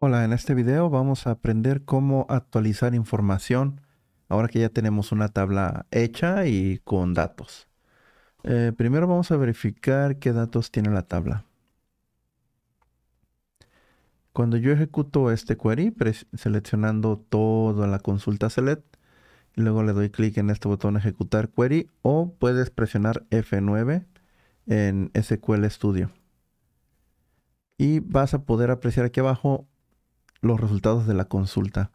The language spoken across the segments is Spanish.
Hola, en este video vamos a aprender cómo actualizar información ahora que ya tenemos una tabla hecha y con datos. Eh, primero vamos a verificar qué datos tiene la tabla. Cuando yo ejecuto este query, seleccionando toda la consulta select, y luego le doy clic en este botón ejecutar query o puedes presionar F9 en SQL Studio. Y vas a poder apreciar aquí abajo los resultados de la consulta.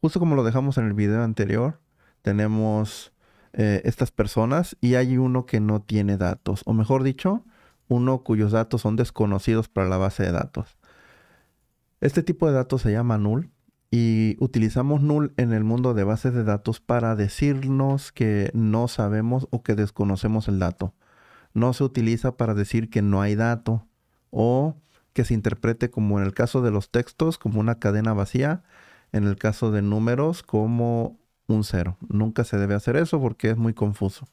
Justo como lo dejamos en el video anterior, tenemos eh, estas personas y hay uno que no tiene datos, o mejor dicho, uno cuyos datos son desconocidos para la base de datos. Este tipo de datos se llama null y utilizamos null en el mundo de bases de datos para decirnos que no sabemos o que desconocemos el dato. No se utiliza para decir que no hay dato o que se interprete como en el caso de los textos, como una cadena vacía, en el caso de números, como un cero. Nunca se debe hacer eso porque es muy confuso.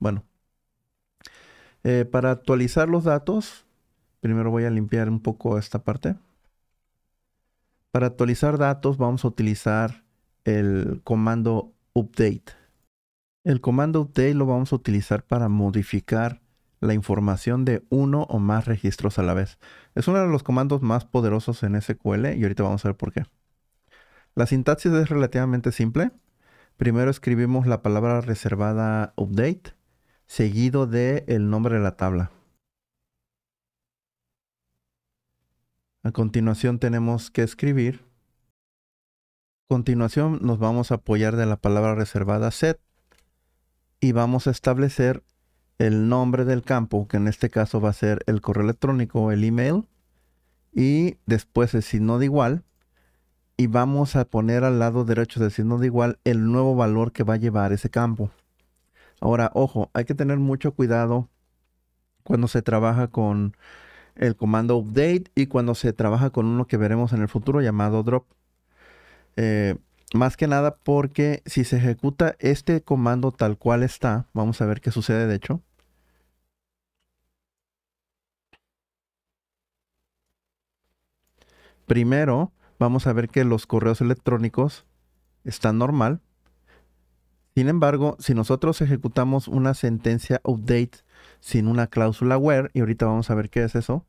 Bueno, eh, para actualizar los datos, primero voy a limpiar un poco esta parte. Para actualizar datos vamos a utilizar el comando update. El comando update lo vamos a utilizar para modificar la información de uno o más registros a la vez. Es uno de los comandos más poderosos en SQL y ahorita vamos a ver por qué. La sintaxis es relativamente simple. Primero escribimos la palabra reservada update, seguido de el nombre de la tabla. A continuación tenemos que escribir. A continuación nos vamos a apoyar de la palabra reservada set y vamos a establecer el nombre del campo, que en este caso va a ser el correo electrónico, el email, y después el signo de igual, y vamos a poner al lado derecho del signo de igual el nuevo valor que va a llevar ese campo. Ahora, ojo, hay que tener mucho cuidado cuando se trabaja con el comando update y cuando se trabaja con uno que veremos en el futuro llamado drop. Eh, más que nada porque si se ejecuta este comando tal cual está, vamos a ver qué sucede de hecho, Primero, vamos a ver que los correos electrónicos están normal. Sin embargo, si nosotros ejecutamos una sentencia update sin una cláusula where, y ahorita vamos a ver qué es eso,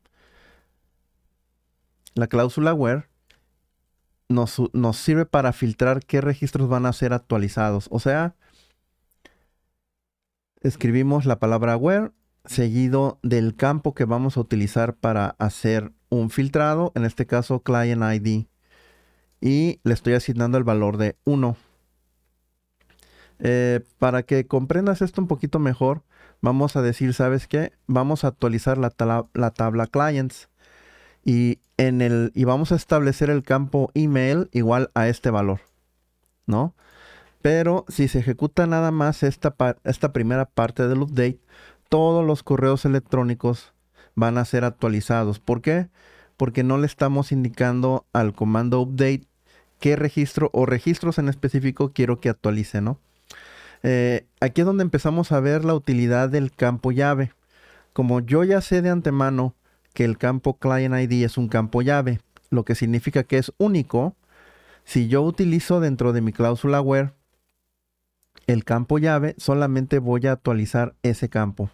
la cláusula where nos, sirve para filtrar qué registros van a ser actualizados. O sea, escribimos la palabra where seguido del campo que vamos a utilizar para hacer un filtrado, en este caso client ID, y le estoy asignando el valor de 1. Eh, para que comprendas esto un poquito mejor, vamos a decir, ¿sabes qué? Vamos a actualizar la, tabla, clients y, en el, y vamos a establecer el campo email igual a este valor, ¿no? Pero si se ejecuta nada más esta, esta primera parte del update, todos los correos electrónicos van a ser actualizados. ¿Por qué? Porque no le estamos indicando al comando update qué registro o registros en específico quiero que actualice, ¿no? Eh, aquí es donde empezamos a ver la utilidad del campo llave. Como yo ya sé de antemano que el campo Client ID es un campo llave, lo que significa que es único, si yo utilizo dentro de mi cláusula where el campo llave, solamente voy a actualizar ese campo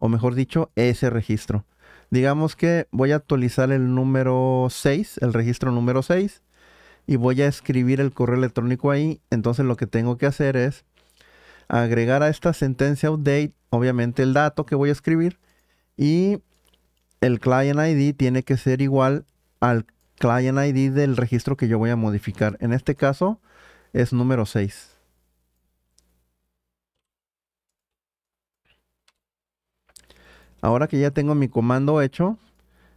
o mejor dicho, ese registro. Digamos que voy a actualizar el número 6, el registro número 6, y voy a escribir el correo electrónico ahí. Entonces lo que tengo que hacer es agregar a esta sentencia update, obviamente el dato que voy a escribir, y el client ID tiene que ser igual al client ID del registro que yo voy a modificar. En este caso es número 6. Ahora que ya tengo mi comando hecho,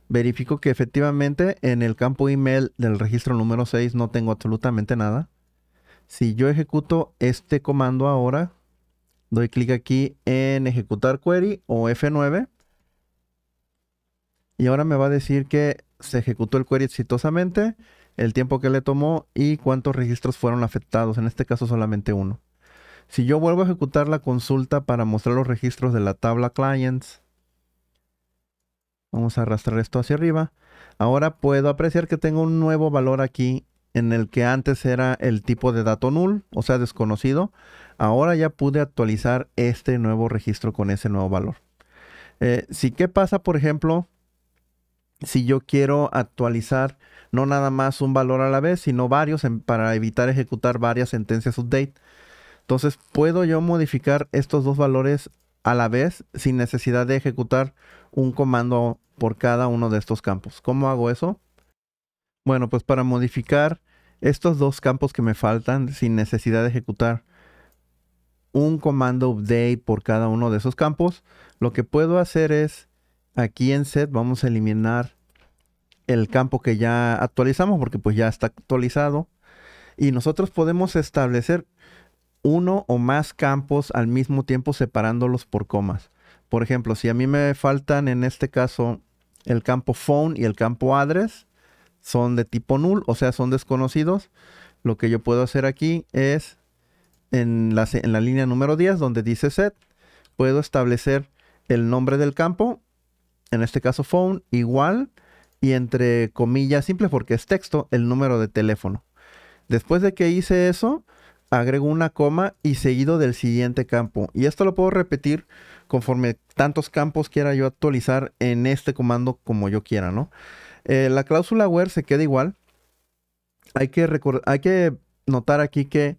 verifico que efectivamente en el campo email del registro número 6 no tengo absolutamente nada. Si yo ejecuto este comando ahora, doy clic aquí en ejecutar query o F9. Y ahora me va a decir que se ejecutó el query exitosamente, el tiempo que le tomó y cuántos registros fueron afectados. En este caso solamente uno. Si yo vuelvo a ejecutar la consulta para mostrar los registros de la tabla clients, Vamos a arrastrar esto hacia arriba. Ahora puedo apreciar que tengo un nuevo valor aquí en el que antes era el tipo de dato null, o sea, desconocido. Ahora ya pude actualizar este nuevo registro con ese nuevo valor. Eh, si qué pasa, por ejemplo, si yo quiero actualizar no nada más un valor a la vez, sino varios para evitar ejecutar varias sentencias update. Entonces, puedo yo modificar estos dos valores a la vez sin necesidad de ejecutar un comando por cada uno de estos campos. ¿Cómo hago eso? Bueno, pues para modificar estos dos campos que me faltan sin necesidad de ejecutar un comando update por cada uno de esos campos, lo que puedo hacer es aquí en set vamos a eliminar el campo que ya actualizamos porque pues ya está actualizado y nosotros podemos establecer uno o más campos al mismo tiempo separándolos por comas. Por ejemplo, si a mí me faltan en este caso el campo phone y el campo address, son de tipo null, o sea, son desconocidos. Lo que yo puedo hacer aquí es, en la, línea número 10, donde dice set, puedo establecer el nombre del campo, en este caso phone, igual, y entre comillas simples, porque es texto, el número de teléfono. Después de que hice eso, agrego una coma y seguido del siguiente campo. Y esto lo puedo repetir conforme tantos campos quiera yo actualizar en este comando como yo quiera, ¿no? Eh, la cláusula where se queda igual. Hay que, hay que notar aquí que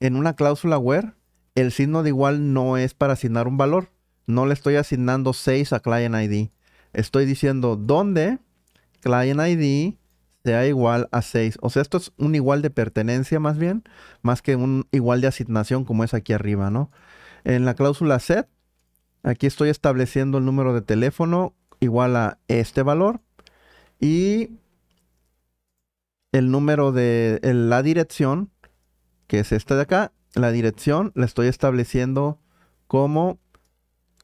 en una cláusula where el signo de igual no es para asignar un valor. No le estoy asignando 6 a client ID. Estoy diciendo dónde client ID sea igual a 6. O sea, esto es un igual de pertenencia más bien, más que un igual de asignación como es aquí arriba, ¿no? En la cláusula set, aquí estoy estableciendo el número de teléfono igual a este valor y el número de la dirección, que es esta de acá, la dirección la estoy estableciendo como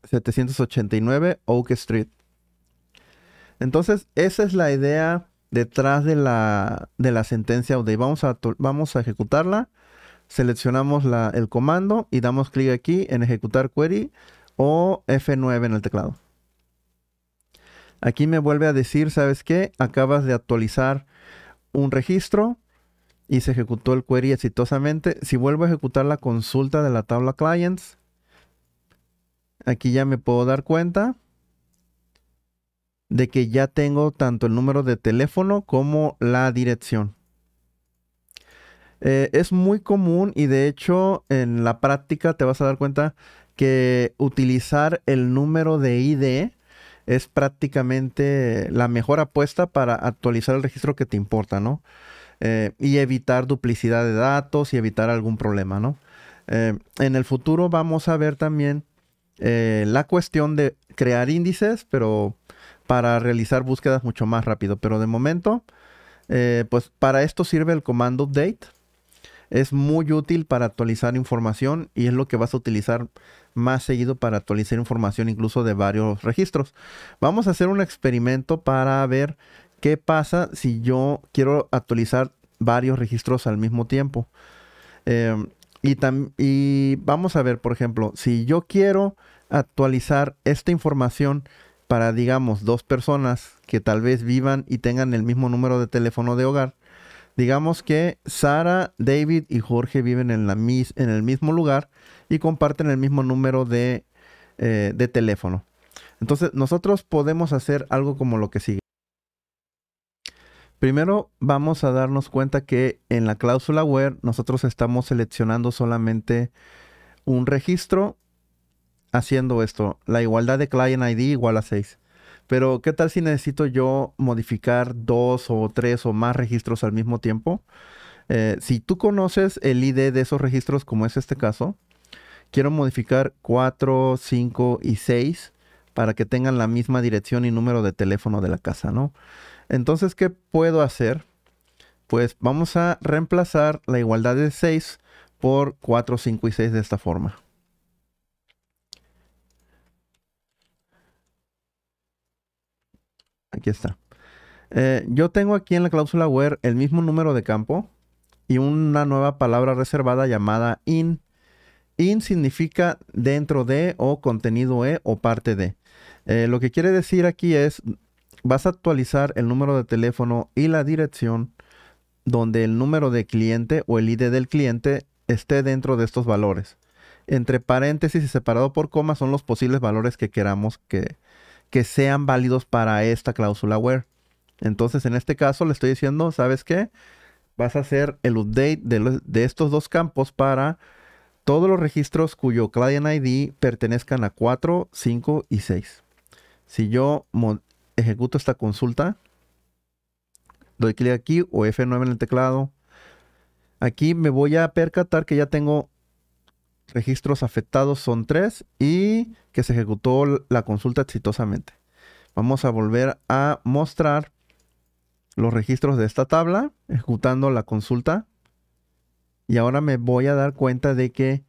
789 Oak Street. Entonces, esa es la idea detrás de la, de la sentencia donde Vamos a, vamos a ejecutarla, seleccionamos el comando y damos clic aquí en ejecutar query o F9 en el teclado. Aquí me vuelve a decir, ¿sabes qué? Acabas de actualizar un registro y se ejecutó el query exitosamente. Si vuelvo a ejecutar la consulta de la tabla clients, aquí ya me puedo dar cuenta de que ya tengo tanto el número de teléfono como la dirección. Eh, es muy común y de hecho en la práctica te vas a dar cuenta que utilizar el número de ID es prácticamente la mejor apuesta para actualizar el registro que te importa, ¿no? Eh, y evitar duplicidad de datos y evitar algún problema, ¿no? Eh, en el futuro vamos a ver también la cuestión de crear índices, pero para realizar búsquedas mucho más rápido. Pero de momento, eh, pues para esto sirve el comando date. Es muy útil para actualizar información y es lo que vas a utilizar más seguido para actualizar información incluso de varios registros. Vamos a hacer un experimento para ver qué pasa si yo quiero actualizar varios registros al mismo tiempo. Eh, y, y vamos a ver, por ejemplo, si yo quiero actualizar esta información para, digamos, dos personas que tal vez vivan y tengan el mismo número de teléfono de hogar. Digamos que Sara, David y Jorge viven en, la en el mismo lugar y comparten el mismo número de, eh, de teléfono. Entonces, nosotros podemos hacer algo como lo que sigue. Primero vamos a darnos cuenta que en la cláusula where nosotros estamos seleccionando solamente un registro haciendo esto. La igualdad de client ID igual a 6. Pero, ¿qué tal si necesito yo modificar dos o tres o más registros al mismo tiempo? Eh, si tú conoces el ID de esos registros, como es este caso, quiero modificar 4, 5 y 6 para que tengan la misma dirección y número de teléfono de la casa, ¿no? Entonces, ¿qué puedo hacer? Pues vamos a reemplazar la igualdad de 6 por 4, 5 y 6 de esta forma. Aquí está. Eh, yo tengo aquí en la cláusula where el mismo número de campo y una nueva palabra reservada llamada in. In significa dentro de o contenido e o parte de. Eh, lo que quiere decir aquí es, vas a actualizar el número de teléfono y la dirección donde el número de cliente o el ID del cliente esté dentro de estos valores. Entre paréntesis y separado por coma son los posibles valores que queramos que, que sean válidos para esta cláusula where. Entonces, en este caso, le estoy diciendo, ¿sabes qué? Vas a hacer el update de, de estos dos campos para todos los registros cuyo client ID pertenezcan a 4, 5 y 6. Si yo ejecuto esta consulta, doy clic aquí o F9 en el teclado. Aquí me voy a percatar que ya tengo registros afectados son tres y que se ejecutó la consulta exitosamente. Vamos a volver a mostrar los registros de esta tabla ejecutando la consulta. Y ahora me voy a dar cuenta de que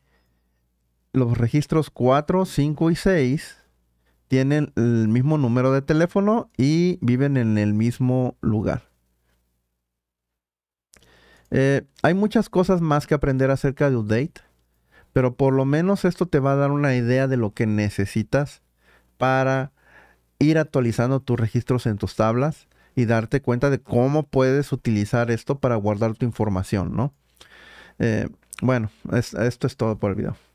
los registros 4, 5 y 6 tienen el mismo número de teléfono y viven en el mismo lugar. Eh, hay muchas cosas más que aprender acerca de Update. Pero por lo menos esto te va a dar una idea de lo que necesitas para ir actualizando tus registros en tus tablas y darte cuenta de cómo puedes utilizar esto para guardar tu información, ¿no? Eh, bueno, esto es todo por el video.